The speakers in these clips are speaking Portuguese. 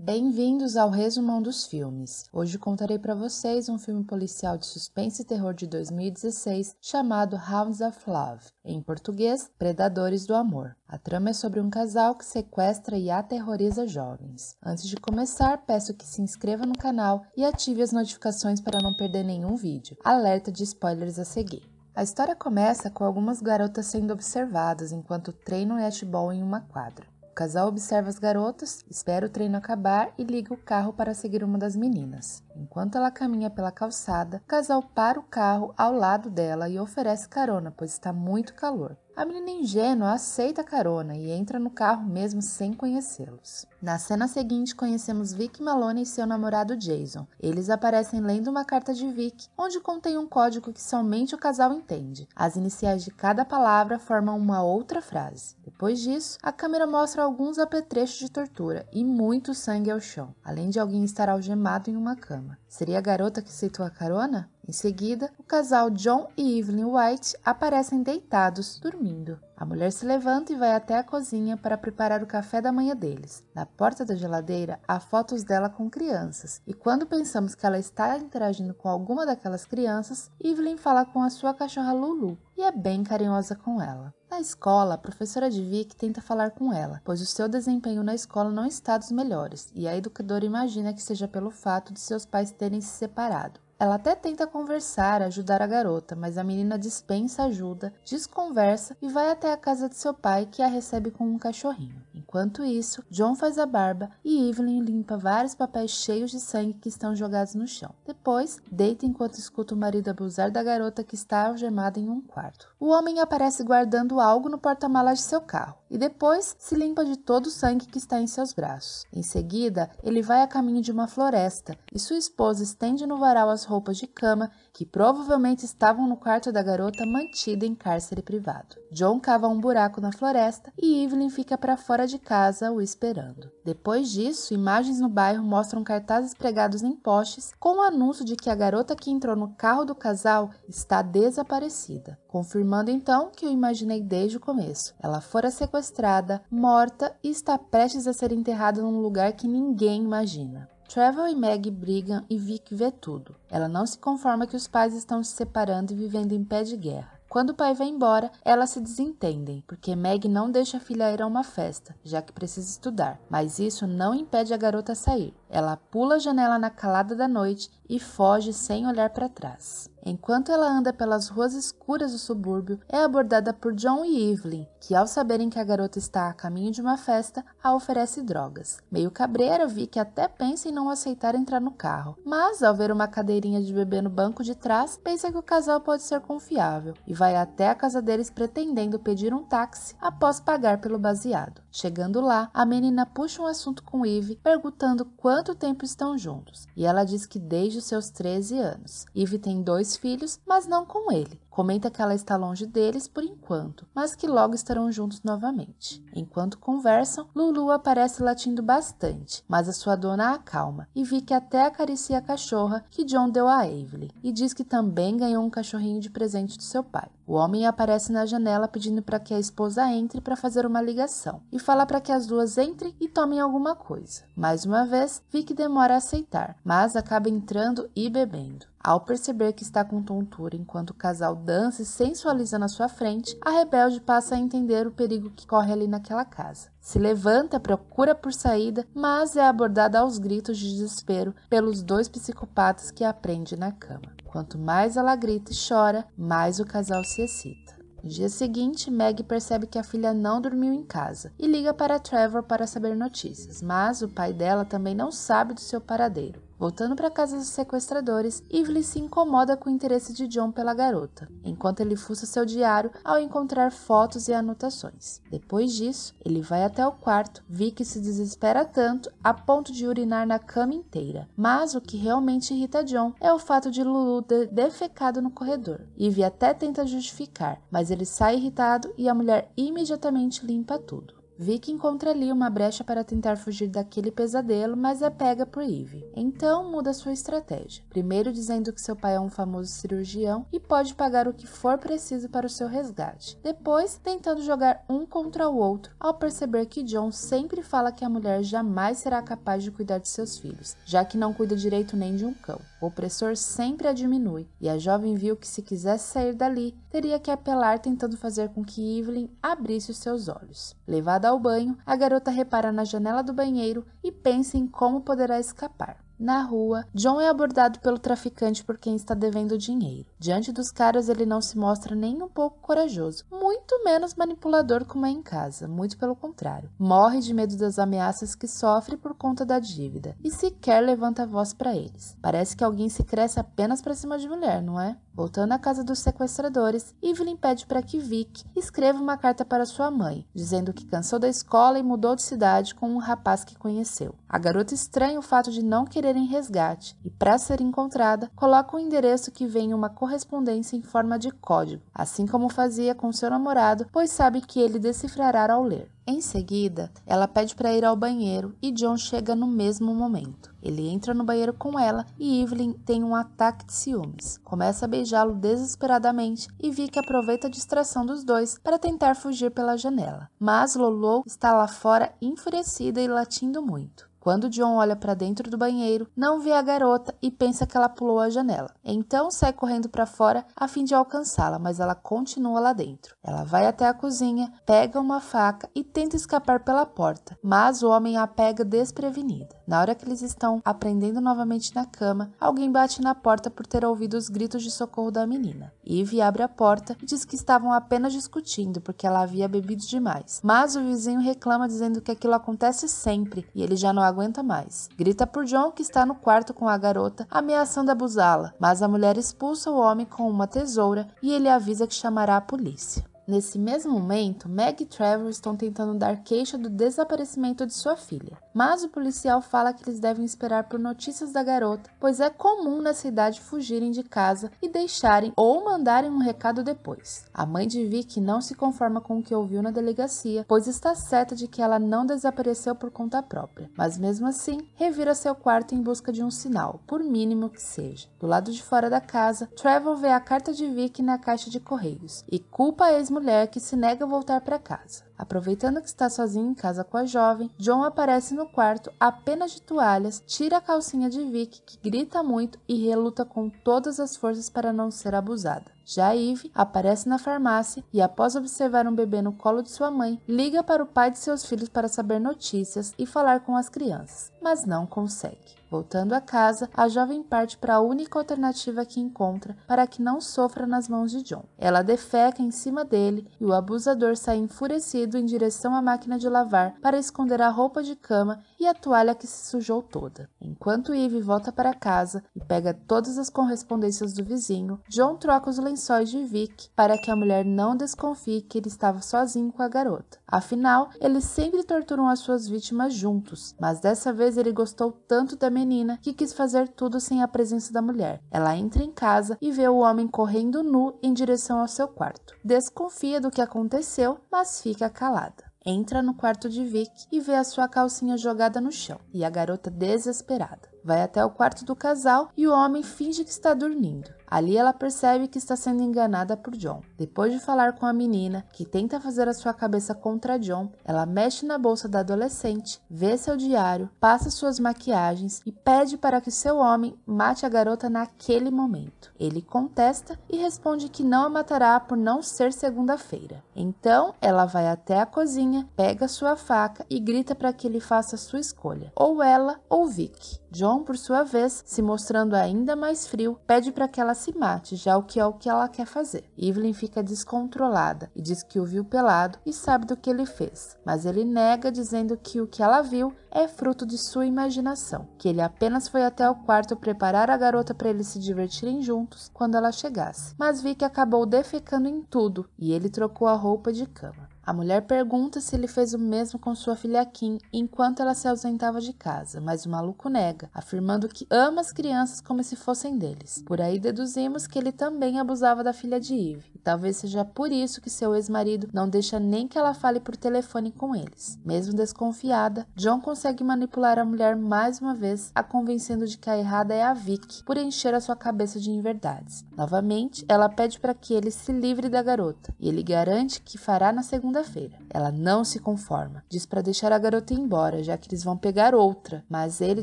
Bem-vindos ao resumão dos filmes. Hoje contarei para vocês um filme policial de suspense e terror de 2016 chamado Hounds of Love, em português, Predadores do Amor. A trama é sobre um casal que sequestra e aterroriza jovens. Antes de começar, peço que se inscreva no canal e ative as notificações para não perder nenhum vídeo. Alerta de spoilers a seguir. A história começa com algumas garotas sendo observadas enquanto treinam netball em uma quadra casal observa as garotas, espera o treino acabar e liga o carro para seguir uma das meninas. Enquanto ela caminha pela calçada, o casal para o carro ao lado dela e oferece carona, pois está muito calor. A menina ingênua aceita a carona e entra no carro mesmo sem conhecê-los. Na cena seguinte, conhecemos Vic Malone e seu namorado Jason. Eles aparecem lendo uma carta de Vic, onde contém um código que somente o casal entende. As iniciais de cada palavra formam uma outra frase. Depois disso, a câmera mostra alguns apetrechos de tortura e muito sangue ao chão, além de alguém estar algemado em uma cama. Seria a garota que aceitou a carona? Em seguida, o casal John e Evelyn White aparecem deitados, dormindo. A mulher se levanta e vai até a cozinha para preparar o café da manhã deles. Na porta da geladeira há fotos dela com crianças, e quando pensamos que ela está interagindo com alguma daquelas crianças, Evelyn fala com a sua cachorra Lulu e é bem carinhosa com ela. Na escola, a professora de Vic tenta falar com ela, pois o seu desempenho na escola não está dos melhores, e a educadora imagina que seja pelo fato de seus pais terem se separado. Ela até tenta conversar, ajudar a garota, mas a menina dispensa ajuda, desconversa e vai até a casa de seu pai, que a recebe com um cachorrinho. Enquanto isso, John faz a barba e Evelyn limpa vários papéis cheios de sangue que estão jogados no chão. Depois, deita enquanto escuta o marido abusar da garota que está algemada em um quarto. O homem aparece guardando algo no porta-malas de seu carro e depois se limpa de todo o sangue que está em seus braços. Em seguida, ele vai a caminho de uma floresta e sua esposa estende no varal as roupas de cama que provavelmente estavam no quarto da garota mantida em cárcere privado. John cava um buraco na floresta e Evelyn fica para fora de casa o esperando. Depois disso, imagens no bairro mostram cartazes pregados em postes com o anúncio de que a garota que entrou no carro do casal está desaparecida, confirmando então que eu imaginei desde o começo. Ela fora sequestrada, morta e está prestes a ser enterrada num lugar que ninguém imagina. Trevor e Meg brigam e Vic vê tudo. Ela não se conforma que os pais estão se separando e vivendo em pé de guerra. Quando o pai vai embora, elas se desentendem, porque Meg não deixa a filha ir a uma festa, já que precisa estudar, mas isso não impede a garota sair. Ela pula a janela na calada da noite e foge sem olhar para trás. Enquanto ela anda pelas ruas escuras do subúrbio, é abordada por John e Evelyn, que, ao saberem que a garota está a caminho de uma festa, a oferece drogas. Meio cabreira, vi que até pensa em não aceitar entrar no carro, mas, ao ver uma cadeirinha de bebê no banco de trás, pensa que o casal pode ser confiável e vai até a casa deles pretendendo pedir um táxi após pagar pelo baseado. Chegando lá, a menina puxa um assunto com Eve, perguntando quando quanto tempo estão juntos, e ela diz que desde os seus 13 anos. Eve tem dois filhos, mas não com ele. Comenta que ela está longe deles por enquanto, mas que logo estarão juntos novamente. Enquanto conversam, Lulu aparece latindo bastante, mas a sua dona a acalma e vi que até acaricia a cachorra que John deu a Evelyn e diz que também ganhou um cachorrinho de presente do seu pai. O homem aparece na janela pedindo para que a esposa entre para fazer uma ligação e fala para que as duas entrem e tomem alguma coisa. Mais uma vez, Vicky demora a aceitar, mas acaba entrando e bebendo. Ao perceber que está com tontura enquanto o casal dança e sensualiza na sua frente, a rebelde passa a entender o perigo que corre ali naquela casa. Se levanta, procura por saída, mas é abordada aos gritos de desespero pelos dois psicopatas que a prende na cama. Quanto mais ela grita e chora, mais o casal se excita. No dia seguinte, Meg percebe que a filha não dormiu em casa e liga para Trevor para saber notícias, mas o pai dela também não sabe do seu paradeiro. Voltando para a casa dos sequestradores, Ivy se incomoda com o interesse de John pela garota, enquanto ele fuça seu diário ao encontrar fotos e anotações. Depois disso, ele vai até o quarto, que se desespera tanto a ponto de urinar na cama inteira. Mas o que realmente irrita John é o fato de Lulu ter defecado no corredor. Ivy até tenta justificar, mas ele sai irritado e a mulher imediatamente limpa tudo. Vicky encontra ali uma brecha para tentar fugir daquele pesadelo, mas é pega por Eve. Então muda sua estratégia. Primeiro dizendo que seu pai é um famoso cirurgião e pode pagar o que for preciso para o seu resgate. Depois, tentando jogar um contra o outro, ao perceber que John sempre fala que a mulher jamais será capaz de cuidar de seus filhos, já que não cuida direito nem de um cão. O opressor sempre a diminui, e a jovem viu que se quisesse sair dali, teria que apelar tentando fazer com que Evelyn abrisse os seus olhos. Levada ao banho, a garota repara na janela do banheiro e pensa em como poderá escapar. Na rua, John é abordado pelo traficante por quem está devendo dinheiro. Diante dos caras, ele não se mostra nem um pouco corajoso, muito menos manipulador como é em casa, muito pelo contrário. Morre de medo das ameaças que sofre por conta da dívida e sequer levanta a voz para eles. Parece que alguém se cresce apenas para cima de mulher, não é? Voltando à casa dos sequestradores, Evelyn pede para que Vic escreva uma carta para sua mãe, dizendo que cansou da escola e mudou de cidade com um rapaz que conheceu. A garota estranha o fato de não querer em resgate e, para ser encontrada, coloca o um endereço que vem uma correspondência em forma de código, assim como fazia com seu namorado, pois sabe que ele decifrará ao ler. Em seguida, ela pede para ir ao banheiro e John chega no mesmo momento. Ele entra no banheiro com ela e Evelyn tem um ataque de ciúmes. Começa a beijá-lo desesperadamente e Vicky aproveita a distração dos dois para tentar fugir pela janela. Mas Lolo está lá fora enfurecida e latindo muito. Quando John olha para dentro do banheiro, não vê a garota e pensa que ela pulou a janela. Então sai correndo para fora a fim de alcançá-la, mas ela continua lá dentro. Ela vai até a cozinha, pega uma faca e tenta escapar pela porta, mas o homem a pega desprevenida. Na hora que eles estão aprendendo novamente na cama, alguém bate na porta por ter ouvido os gritos de socorro da menina. Eve abre a porta e diz que estavam apenas discutindo porque ela havia bebido demais. Mas o vizinho reclama dizendo que aquilo acontece sempre e ele já não aguenta mais. Grita por John que está no quarto com a garota, ameaçando abusá-la, mas a mulher expulsa o homem com uma tesoura e ele avisa que chamará a polícia. Nesse mesmo momento, Meg e Trevor estão tentando dar queixa do desaparecimento de sua filha, mas o policial fala que eles devem esperar por notícias da garota, pois é comum nessa idade fugirem de casa e deixarem ou mandarem um recado depois. A mãe de Vicky não se conforma com o que ouviu na delegacia, pois está certa de que ela não desapareceu por conta própria, mas mesmo assim revira seu quarto em busca de um sinal, por mínimo que seja. Do lado de fora da casa, Trevor vê a carta de Vicky na caixa de correios e culpa a ex mulher que se nega a voltar para casa. Aproveitando que está sozinho em casa com a jovem, John aparece no quarto apenas de toalhas, tira a calcinha de Vic, que grita muito e reluta com todas as forças para não ser abusada. Já Eve aparece na farmácia e, após observar um bebê no colo de sua mãe, liga para o pai de seus filhos para saber notícias e falar com as crianças, mas não consegue. Voltando a casa, a jovem parte para a única alternativa que encontra para que não sofra nas mãos de John. Ela defeca em cima dele e o abusador sai enfurecido em direção à máquina de lavar para esconder a roupa de cama e a toalha que se sujou toda. Enquanto Eve volta para casa e pega todas as correspondências do vizinho, John troca os lençóis lençóis de Vic para que a mulher não desconfie que ele estava sozinho com a garota. Afinal, eles sempre torturam as suas vítimas juntos, mas dessa vez ele gostou tanto da menina que quis fazer tudo sem a presença da mulher. Ela entra em casa e vê o homem correndo nu em direção ao seu quarto. Desconfia do que aconteceu, mas fica calada entra no quarto de Vic e vê a sua calcinha jogada no chão e a garota desesperada. Vai até o quarto do casal e o homem finge que está dormindo. Ali ela percebe que está sendo enganada por John. Depois de falar com a menina, que tenta fazer a sua cabeça contra John, ela mexe na bolsa da adolescente, vê seu diário, passa suas maquiagens e pede para que seu homem mate a garota naquele momento. Ele contesta e responde que não a matará por não ser segunda-feira. Então ela vai até a cozinha, pega sua faca e grita para que ele faça sua escolha, ou ela ou Vic. John, por sua vez, se mostrando ainda mais frio, pede para que ela se mate, já o que é o que ela quer fazer. Evelyn fica descontrolada e diz que o viu pelado e sabe do que ele fez, mas ele nega dizendo que o que ela viu é fruto de sua imaginação, que ele apenas foi até o quarto preparar a garota para eles se divertirem juntos quando ela chegasse. Mas que acabou defecando em tudo e ele trocou a roupa de cama. A mulher pergunta se ele fez o mesmo com sua filha Kim enquanto ela se ausentava de casa, mas o maluco nega, afirmando que ama as crianças como se fossem deles. Por aí deduzimos que ele também abusava da filha de Eve, e talvez seja por isso que seu ex-marido não deixa nem que ela fale por telefone com eles. Mesmo desconfiada, John consegue manipular a mulher mais uma vez, a convencendo de que a errada é a Vic por encher a sua cabeça de inverdades. Novamente, ela pede para que ele se livre da garota, e ele garante que fará na segunda segunda-feira. Ela não se conforma, diz para deixar a garota ir embora, já que eles vão pegar outra, mas ele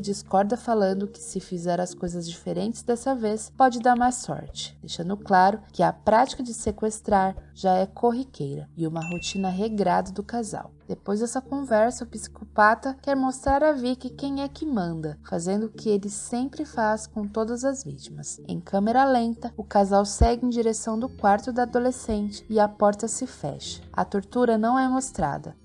discorda falando que se fizer as coisas diferentes dessa vez, pode dar mais sorte, deixando claro que a prática de sequestrar já é corriqueira e uma rotina regrada do casal. Depois dessa conversa, o psicopata quer mostrar a Vicky quem é que manda, fazendo o que ele sempre faz com todas as vítimas. Em câmera lenta, o casal segue em direção do quarto da adolescente e a porta se fecha. A tortura não é mostrada,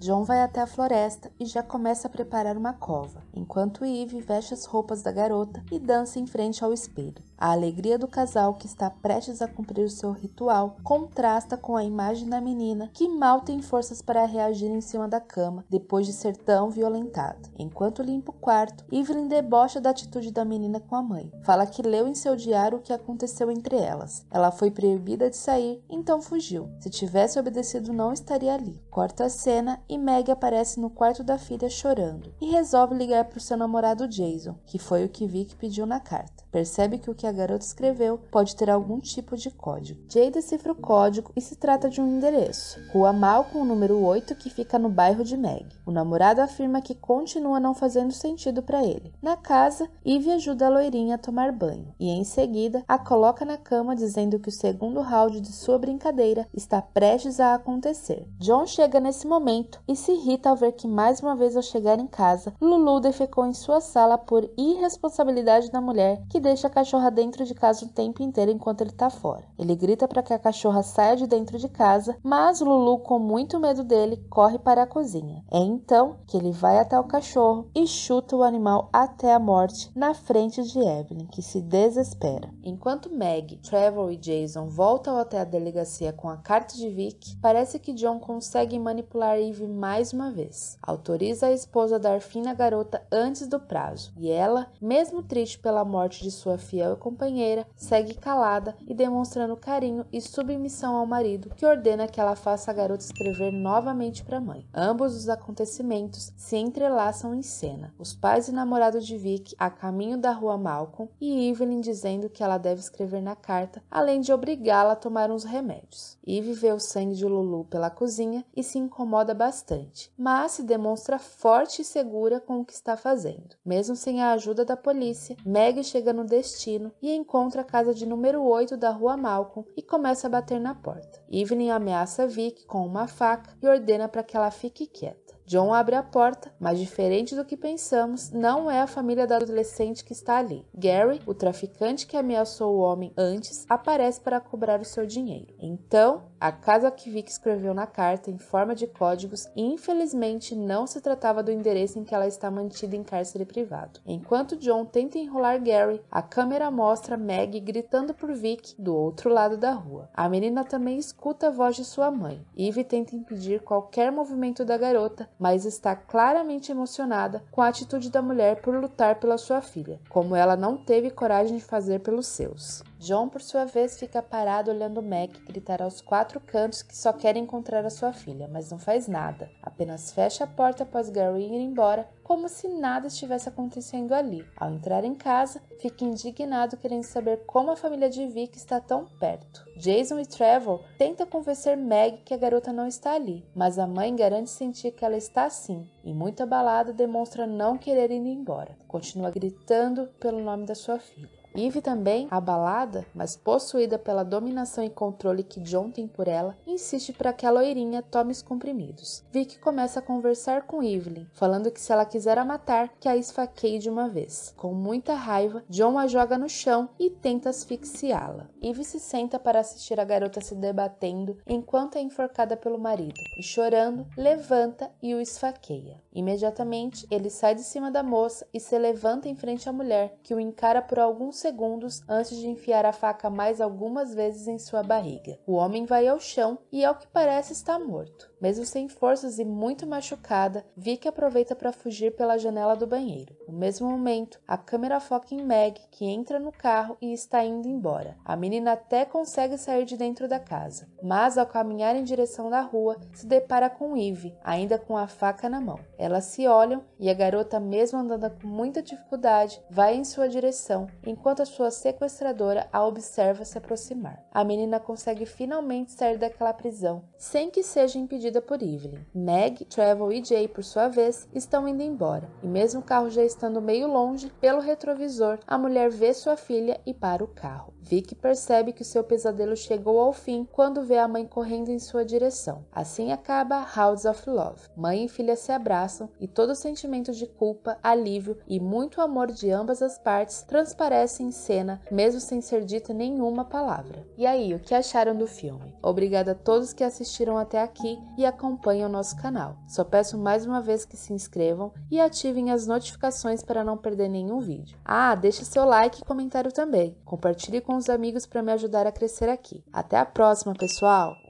John vai até a floresta e já começa a preparar uma cova, enquanto Eve veste as roupas da garota e dança em frente ao espelho. A alegria do casal que está prestes a cumprir o seu ritual contrasta com a imagem da menina que mal tem forças para reagir em cima da cama depois de ser tão violentada. Enquanto limpa o quarto, Evelyn debocha da atitude da menina com a mãe. Fala que leu em seu diário o que aconteceu entre elas. Ela foi proibida de sair, então fugiu. Se tivesse obedecido, não estaria ali. Corta a cena e Meg aparece no quarto da filha chorando e resolve ligar para o seu namorado Jason, que foi o que Vic pediu na carta. Percebe que o que a garota escreveu pode ter algum tipo de código. Jay decifra o código e se trata de um endereço. Rua Malcolm, número 8, que fica no bairro de Meg. O namorado afirma que continua não fazendo sentido para ele. Na casa, Ivy ajuda a loirinha a tomar banho e, em seguida, a coloca na cama dizendo que o segundo round de sua brincadeira está prestes a acontecer. John chega nesse momento e se irrita ao ver que, mais uma vez ao chegar em casa, Lulu defecou em sua sala por irresponsabilidade da mulher que deixa a cachorra dentro de casa o tempo inteiro enquanto ele tá fora. Ele grita para que a cachorra saia de dentro de casa, mas Lulu, com muito medo dele, corre para a cozinha. É então que ele vai até o cachorro e chuta o animal até a morte na frente de Evelyn, que se desespera. Enquanto Meg, Trevor e Jason voltam até a delegacia com a carta de Vic, parece que John consegue manipular Eve mais uma vez. Autoriza a esposa a dar fim na garota antes do prazo, e ela, mesmo triste pela morte de de sua fiel companheira, segue calada e demonstrando carinho e submissão ao marido, que ordena que ela faça a garota escrever novamente para a mãe. Ambos os acontecimentos se entrelaçam em cena. Os pais e namorado de Vic a caminho da rua Malcolm e Evelyn dizendo que ela deve escrever na carta, além de obrigá-la a tomar uns remédios. Eve vê o sangue de Lulu pela cozinha e se incomoda bastante, mas se demonstra forte e segura com o que está fazendo. Mesmo sem a ajuda da polícia, Meg chega no no destino e encontra a casa de número 8 da rua Malcolm e começa a bater na porta. Evelyn ameaça Vic com uma faca e ordena para que ela fique quieta. John abre a porta, mas diferente do que pensamos, não é a família da adolescente que está ali. Gary, o traficante que ameaçou o homem antes, aparece para cobrar o seu dinheiro. Então, a casa que Vic escreveu na carta em forma de códigos infelizmente não se tratava do endereço em que ela está mantida em cárcere privado. Enquanto John tenta enrolar Gary, a câmera mostra Maggie gritando por Vic do outro lado da rua. A menina também escuta a voz de sua mãe. Eve tenta impedir qualquer movimento da garota, mas está claramente emocionada com a atitude da mulher por lutar pela sua filha, como ela não teve coragem de fazer pelos seus. John, por sua vez, fica parado olhando Mac gritar aos quatro cantos que só quer encontrar a sua filha, mas não faz nada. Apenas fecha a porta após Gary ir embora, como se nada estivesse acontecendo ali. Ao entrar em casa, fica indignado querendo saber como a família de Vic está tão perto. Jason e Trevor tentam convencer Meg que a garota não está ali, mas a mãe garante sentir que ela está sim, e muito abalada demonstra não querer ir embora. Continua gritando pelo nome da sua filha. Eve também, abalada, mas possuída pela dominação e controle que John tem por ela, insiste para que a loirinha tome os comprimidos. Vic começa a conversar com Evelyn, falando que se ela quiser a matar, que a esfaqueie de uma vez. Com muita raiva, John a joga no chão e tenta asfixiá-la. Eve se senta para assistir a garota se debatendo enquanto é enforcada pelo marido e, chorando, levanta e o esfaqueia. Imediatamente, ele sai de cima da moça e se levanta em frente à mulher, que o encara por alguns segundos antes de enfiar a faca mais algumas vezes em sua barriga. O homem vai ao chão e, ao que parece, está morto. Mesmo sem forças e muito machucada, Vicky aproveita para fugir pela janela do banheiro. No mesmo momento, a câmera foca em Meg, que entra no carro e está indo embora. A menina até consegue sair de dentro da casa, mas ao caminhar em direção da rua, se depara com Eve, ainda com a faca na mão. Elas se olham e a garota, mesmo andando com muita dificuldade, vai em sua direção, enquanto a sua sequestradora a observa se aproximar. A menina consegue finalmente sair daquela prisão, sem que seja impedida dirigida por Evelyn. Meg, Travel e Jay, por sua vez, estão indo embora, e mesmo o carro já estando meio longe, pelo retrovisor, a mulher vê sua filha e para o carro. Vick percebe que o seu pesadelo chegou ao fim quando vê a mãe correndo em sua direção. Assim acaba House of Love. Mãe e filha se abraçam e todo o sentimento de culpa, alívio e muito amor de ambas as partes transparece em cena, mesmo sem ser dita nenhuma palavra. E aí, o que acharam do filme? Obrigada a todos que assistiram até aqui e acompanham o nosso canal. Só peço mais uma vez que se inscrevam e ativem as notificações para não perder nenhum vídeo. Ah, deixe seu like e comentário também. Compartilhe com com os amigos para me ajudar a crescer aqui. Até a próxima, pessoal!